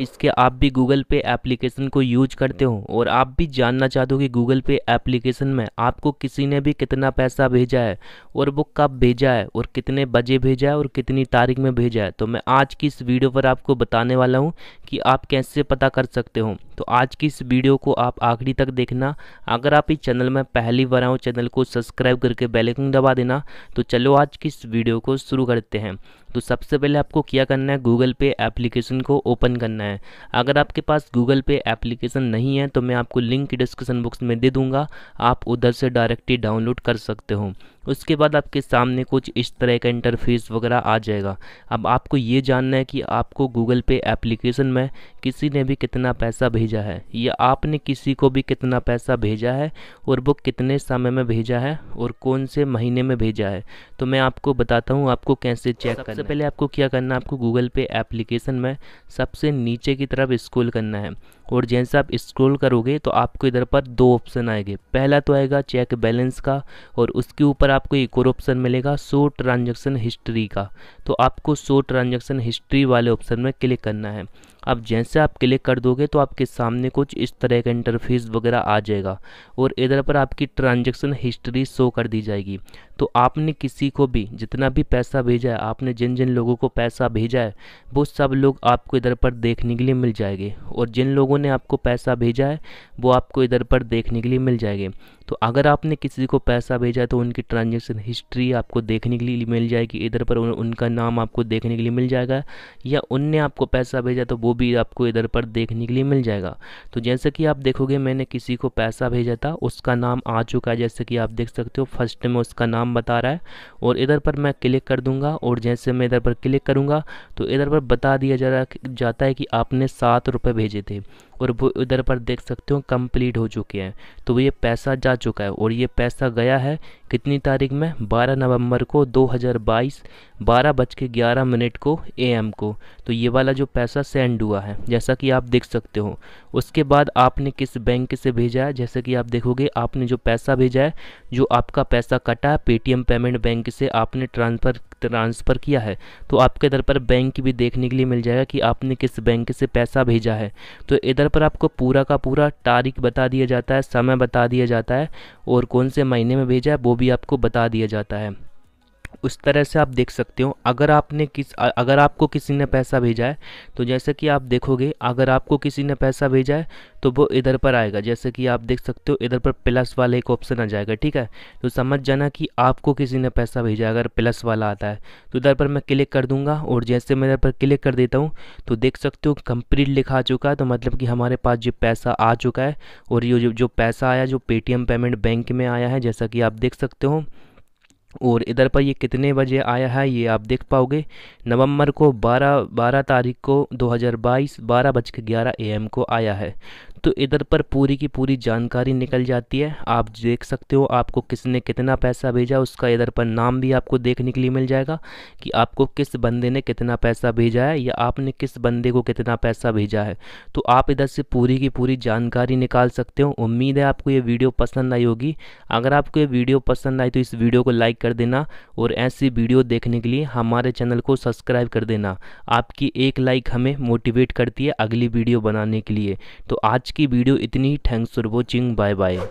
इसके आप भी गूगल पे एप्लीकेशन को यूज करते हो और आप भी जानना चाहते हो कि गूगल पे एप्लीकेशन में आपको किसी ने भी कितना पैसा भेजा है और वो कब भेजा है और कितने बजे भेजा है और कितनी तारीख में भेजा है तो मैं आज की इस वीडियो पर आपको बताने वाला हूँ कि आप कैसे पता कर सकते हो तो आज की इस वीडियो को आप आखिरी तक देखना अगर आप इस चैनल में पहली बार आओ चैनल को सब्सक्राइब करके बेल आइकन दबा देना तो चलो आज की इस वीडियो को शुरू करते हैं तो सबसे पहले आपको क्या करना है गूगल पे एप्लीकेशन को ओपन करना है अगर आपके पास गूगल पे एप्लीकेशन नहीं है तो मैं आपको लिंक डिस्क्रिप्शन बॉक्स में दे दूंगा आप उधर से डायरेक्टली डाउनलोड कर सकते हो उसके बाद आपके सामने कुछ इस तरह का इंटरफेस वगैरह आ जाएगा अब आपको ये जानना है कि आपको गूगल पे एप्लीकेशन में किसी ने भी कितना पैसा भेज भेजा है या आपने किसी को भी कितना पैसा भेजा है और वो कितने समय में भेजा है और कौन से महीने में भेजा है तो मैं आपको बताता हूँ आपको कैसे चेक करना सबसे पहले आपको क्या करना है आपको गूगल पे एप्लीकेशन में सबसे नीचे की तरफ स्क्रॉल करना है और जैसे आप स्क्रॉल करोगे तो आपको इधर पर दो ऑप्शन आएंगे पहला तो आएगा चेक बैलेंस का और उसके ऊपर आपको एक और ऑप्शन मिलेगा शो ट्रांजेक्शन हिस्ट्री का तो आपको शो ट्रांजेक्शन हिस्ट्री वाले ऑप्शन में क्लिक करना है अब जैसे आप क्लिक कर दोगे तो आपके सामने कुछ इस तरह का इंटरफेस वगैरह आ जाएगा और इधर पर आपकी ट्रांजेक्शन हिस्ट्री शो कर दी जाएगी तो आपने किसी को भी जितना भी पैसा भेजा है आपने जिन जिन लोगों को पैसा भेजा है वो सब लोग आपको इधर पर देखने के लिए मिल जाएंगे और जिन लोगों ने आपको पैसा भेजा है वो आपको इधर पर देखने के लिए मिल जाएंगे तो अगर आपने किसी को पैसा भेजा है तो उनकी ट्रांजेक्शन हिस्ट्री आपको देखने के लिए मिल जाएगी इधर पर उन, उनका नाम आपको देखने के लिए मिल जाएगा या उनने आपको पैसा भेजा तो वो भी आपको इधर पर देखने के लिए मिल जाएगा तो जैसे कि आप देखोगे मैंने किसी को पैसा भेजा था उसका नाम आ चुका है जैसे कि आप देख सकते हो फर्स्ट में उसका नाम बता रहा है और इधर पर मैं क्लिक कर दूंगा और जैसे मैं इधर पर क्लिक करूँगा तो इधर पर बता दिया जा रहा जाता है कि आपने सात रुपये भेजे थे और वो इधर पर देख सकते हो कंप्लीट हो चुके हैं तो ये पैसा जा चुका है और ये पैसा गया है कितनी तारीख में 12 नवंबर को 2022 बारह बज के ग्यारह मिनट को एएम को तो ये वाला जो पैसा सेंड हुआ है जैसा कि आप देख सकते हो उसके बाद आपने किस बैंक से भेजा है जैसे कि आप देखोगे आपने जो पैसा भेजा है जो आपका पैसा कटा है पेटीएम पेमेंट बैंक से आपने ट्रांसफ़र ट्रांसफ़र किया है तो आपके इधर पर बैंक भी देखने के लिए मिल जाएगा कि आपने किस बैंक से पैसा भेजा है तो इधर आधार पर आपको पूरा का पूरा तारीख बता दिया जाता है समय बता दिया जाता है और कौन से महीने में भेजा है वो भी आपको बता दिया जाता है उस तरह से आप देख सकते हो अगर आपने किस अगर आपको किसी ने पैसा भेजा है तो जैसे कि आप देखोगे अगर आपको किसी ने पैसा भेजा है तो वो इधर पर आएगा जैसे कि आप देख सकते हो इधर पर प्लस वाला एक ऑप्शन आ जाएगा ठीक है तो समझ जाना कि आपको किसी ने पैसा भेजा अगर प्लस वाला आता है तो इधर पर मैं क्लिक कर दूंगा और जैसे मैं इधर पर क्लिक कर देता हूँ तो देख सकते हो कंप्लीट लिखा आ चुका है तो मतलब कि हमारे पास जो पैसा आ चुका है और ये जो पैसा आया जो पेटीएम पेमेंट बैंक में आया है जैसा कि आप देख सकते हो और इधर पर ये कितने बजे आया है ये आप देख पाओगे नवंबर को 12 12 तारीख को 2022 बारह बज के ग्यारह ए को आया है तो इधर पर पूरी की पूरी जानकारी निकल जाती है आप देख सकते हो आपको किसने कितना पैसा भेजा उसका इधर पर नाम भी आपको देखने के लिए मिल जाएगा कि आपको किस बंदे ने कितना पैसा भेजा है या आपने किस बंदे को कितना पैसा भेजा है तो आप इधर से पूरी की पूरी जानकारी निकाल सकते हो उम्मीद है आपको ये वीडियो पसंद आई होगी अगर आपको ये वीडियो पसंद आई तो इस वीडियो को लाइक कर देना और ऐसी वीडियो देखने के लिए हमारे चैनल को सब्सक्राइब कर देना आपकी एक लाइक हमें मोटिवेट करती है अगली वीडियो बनाने के लिए तो आज की वीडियो इतनी thanks for watching bye bye